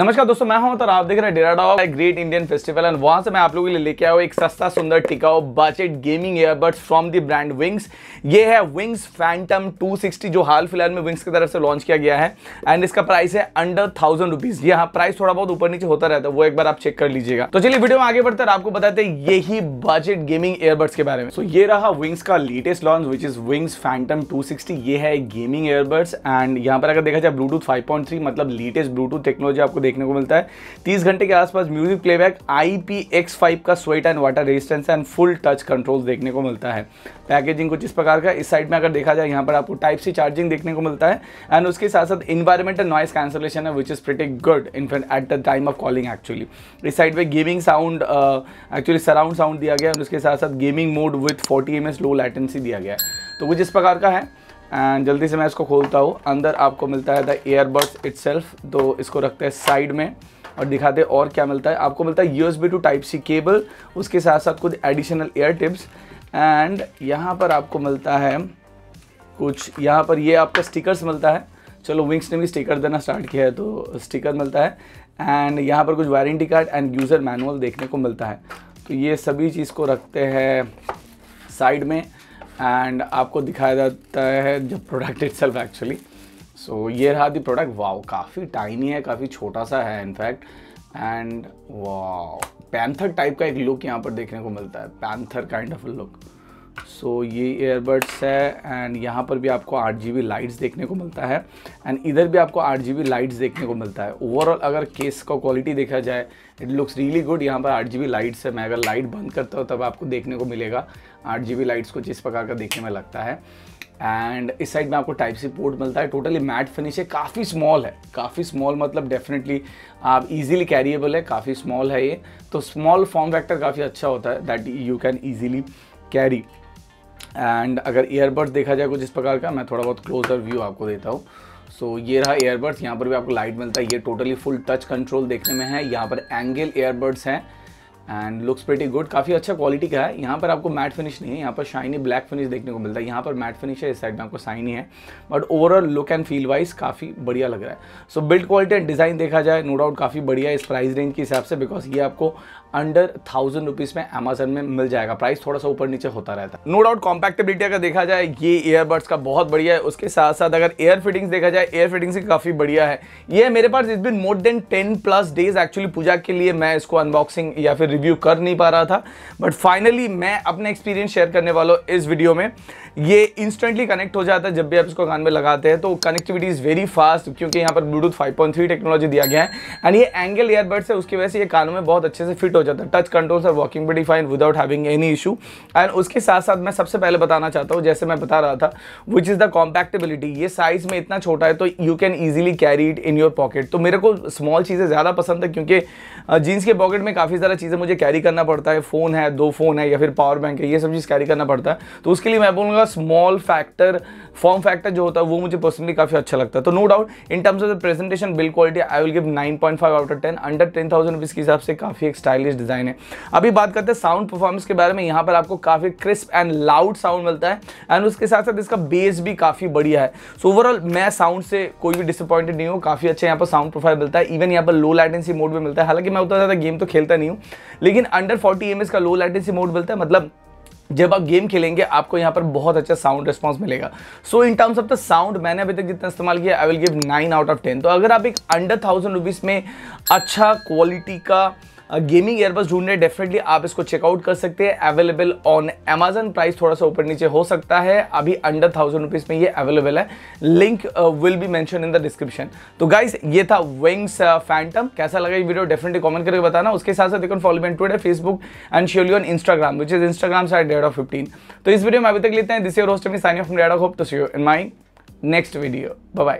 नमस्कार दोस्तों मैं हूं तो आप देख रहे हैं डेरा डॉग ग्रेट इंडियन फेस्टिवल एंड वहां से मैं आप लोगों के लिए लेके आया हूं एक सस्ता सुंदर टिकाऊ budget gaming airbuds from the brand Wings ये है विंग्स फैंटम 260 जो हाल फिलहाल में विंग्स की तरफ से लॉन्च किया गया है एंड इसका प्राइस है अंडर थाउजेंड रुपीज ये हाँ प्राइस थोड़ा बहुत ऊपर नीचे होता रहता है वो एक बार आप चेक कर लीजिएगा तो चलिए वीडियो में आगे बढ़ते आपको बताते हैं यही बजट गेमिंग एयरबड्स के बारे में सो so, ये रहा विंग्स का latest launch which is Wings Phantom two ये है गेमिंग एयरबड्स एंड यहाँ पर अगर देखा जाए ब्लूटूथ फाइव मतलब लेटेस्ट ब्लूटूथ टेक्नोलॉजी आपको देखने को मिलता है तीस घंटे के आसपास music playback I P X five का sweat and water resistance and full touch control देखने को मिलता है पैकेजिंग कुछ इस प्रकार का इस साइड में अगर देखा जाए यहाँ पर आपको टाइप सी चार्जिंग देखने को मिलता है एंड उसके साथ साथ इन्वायरमेंटल नॉइस कैंसलेशन है which is pretty good in at the time of calling actually इस साइड पे gaming sound actually surround sound दिया गया है और उसके साथ साथ gaming mode with 40 m low latency दिया गया है तो कुछ इस प्रकार का है एंड जल्दी से मैं इसको खोलता हूँ अंदर आपको मिलता है द एयरबड्स सेल्फ तो इसको रखते हैं साइड में और दिखाते हैं और क्या मिलता है आपको मिलता है U to type C cable उसके साथ साथ कुछ एडिशनल एयर टिप्स एंड यहाँ पर आपको मिलता है कुछ यहाँ पर ये आपका स्टिकर्स मिलता है चलो विंग्स ने भी स्टिकर देना स्टार्ट किया है तो स्टिकर मिलता है एंड यहाँ पर कुछ warranty card and user manual देखने को मिलता है तो ये सभी चीज़ को रखते हैं साइड में एंड आपको दिखाया जाता है जब product itself actually so ये रहा दी प्रोडक्ट वाओ काफ़ी टाइनी है काफ़ी छोटा सा है in fact and wow panther type का एक लुक यहाँ पर देखने को मिलता है panther kind of look so so, ये ईयरबड्स है एंड यहाँ पर भी आपको आठ जी लाइट्स देखने को मिलता है एंड इधर भी आपको आठ जी लाइट्स देखने को मिलता है ओवरऑल अगर केस का क्वालिटी देखा जाए इट लुक्स रियली गुड यहाँ पर आठ जी लाइट्स है मैं अगर लाइट बंद करता हूँ तब आपको देखने को मिलेगा आठ जी लाइट्स कुछ इस प्रकार का देखने में लगता है एंड इस साइड में आपको टाइप सी पोर्ट मिलता है टोटली मैट फिनिश है काफ़ी स्मॉल है काफ़ी स्मॉल मतलब डेफिनेटली आप इजीली कैरिएबल है काफ़ी स्मॉल है ये तो स्मॉल फॉर्म फैक्टर काफ़ी अच्छा होता है that you can easily carry and अगर ईयरबड्स देखा जाए कुछ इस प्रकार का मैं थोड़ा बहुत क्लोजर व्यू आपको देता हूँ सो so, ये रहा ईयरबड्स यहाँ पर भी आपको लाइट मिलता है ये टोटली फुल टच कंट्रोल देखने में है यहाँ पर एंगल ईयरबड्स हैं एंड लुक्स प्रेटी गुड काफ़ी अच्छा क्वालिटी का है यहाँ पर आपको मैट फिनिश नहीं है यहाँ पर शाइनी ब्लैक फिनिश देखने को मिलता है यहाँ पर मैट फिनिश है इस साइड में आपको शाइनी है but overall look and feel wise काफ़ी बढ़िया लग रहा है so build quality and design देखा जाए नो डाउट काफ़ी बढ़िया इस प्राइस रेंज के हिसाब से बिकॉज ये आपको अंडर थाउजेंड रुपीज़ में अमेजन में मिल जाएगा प्राइस थोड़ा सा ऊपर नीचे होता रहता है नो डाउट कॉम्पैक्टेबिलिटी अगर देखा जाए ये ईयरबड्स का बहुत बढ़िया है उसके साथ साथ अगर एयर फिटिंग्स देखा जाए एयर फिटिंग्स की काफ़ी बढ़िया है ये मेरे पास is been more than ten plus days actually पूजा के लिए मैं इसको अनबॉक्सिंग या फिर रिव्यू कर नहीं पा रहा था बट फाइनली मैं अपना एक्सपीरियंस शेयर करने वाला हूँ इस वीडियो में ये इंस्टेंटली कनेक्ट हो जाता है जब भी आप इसको कान में लगाते हैं तो कनेक्टिविटी इज़ वेरी फास्ट क्योंकि यहाँ पर ब्लूटूथ 5.3 टेक्नोलॉजी दिया गया है एंड ये एंगल ईयरबड्स है उसकी वजह से ये कानों में बहुत अच्छे से फिट हो जाता है टच कंट्रोल्स और वॉकिंग बड़ी fine without having any issue and उसके साथ साथ मैं सबसे पहले बताना चाहता हूँ जैसे मैं बता रहा था विच इज़ द कॉम्पैक्टेबिलिटी ये साइज़ में इतना छोटा है तो you can easily carry it in your pocket तो मेरे को स्मॉल चीज़ें ज़्यादा पसंद है क्योंकि जीन्स के पॉकेट में काफ़ी सारा चीज़ें मुझे कैरी करना पड़ता है फ़ोन है दो फ़ोन है या फिर पावर बैंक है ये सब चीज़ कैरी करना पड़ता है तो उसके लिए मैं बोलूँगा स्मॉल फैक्टर फॉर्म फैक्टर जो होता है वो मुझे पर्सनली काफ़ी अच्छा लगता है तो no doubt in terms of the presentation build quality I will give nine point five out of ten under ten thousand rupees के हिसाब से काफ़ी एक स्टाइल स्टाइलिश डिज़ाइन है अभी बात करते हैं साउंड परफॉर्मेंस के बारे में यहाँ पर आपको काफ़ी क्रिस्प एंड लाउड साउंड मिलता है एंड उसके साथ साथ इसका बेस भी काफ़ी बढ़िया है सो so, ओवरऑल मैं साउंड से कोई भी डिसअपॉइंटेड नहीं हूँ काफ़ी अच्छा यहाँ पर साउंड प्रोफाइल मिलता है इवन यहाँ पर लो लाइटेंसी मोड भी मिलता है हालांकि मैं उतना ज़्यादा गेम तो खेलता नहीं हूँ लेकिन अंडर फोर्टी एम का लो लाइटेंसी मोड मिलता है मतलब जब आप गेम खेलेंगे आपको यहाँ पर बहुत अच्छा साउंड रिस्पॉन्स मिलेगा so in terms of the sound मैंने अभी तक जितना इस्तेमाल किया I will give nine out of ten तो अगर आप एक अंडर थाउजेंड रुपीज़ में अच्छा क्वालिटी का गेमिंग एयरबस ढूंढ रहे डेफिनेटली आप इसको चेकआउट कर सकते हैं अवेलेबल ऑन अमेजन प्राइस थोड़ा सा ऊपर नीचे हो सकता है अभी अंडर थाउजेंड रुपीज में ये अवेलेबल है link will be mentioned in the description तो गाइज ये था विंग्स फैंटम कैसा लगा ये वीडियो डेफिनेटली कॉमेंट करके बताना उसके साथ साथ देखो follow Twitter Facebook and surely on Instagram which is Instagram side dead of fifteen तो इस वीडियो में अभी तक लेते हैं this your host me sign off off hope to see you in my next video bye